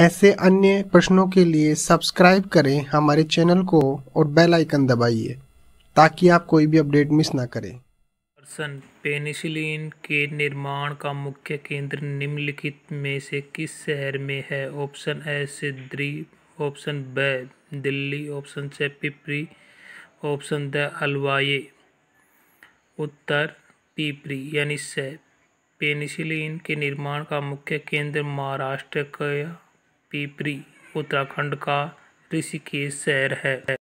ऐसे अन्य प्रश्नों के लिए सब्सक्राइब करें हमारे चैनल को और बेल आइकन दबाइए ताकि आप कोई भी अपडेट मिस ना करें पर्सन पेनिसिलिन के निर्माण का मुख्य केंद्र निम्नलिखित में से किस शहर में है ऑप्शन ए सिद्री ऑप्शन ब दिल्ली ऑप्शन से पिपरी ऑप्शन द अलवाए उत्तर पीपरी यानी से पेनिसिलिन के निर्माण का मुख्य केंद्र महाराष्ट्र का पिपरी उत्तराखंड का ऋषिकेश शहर है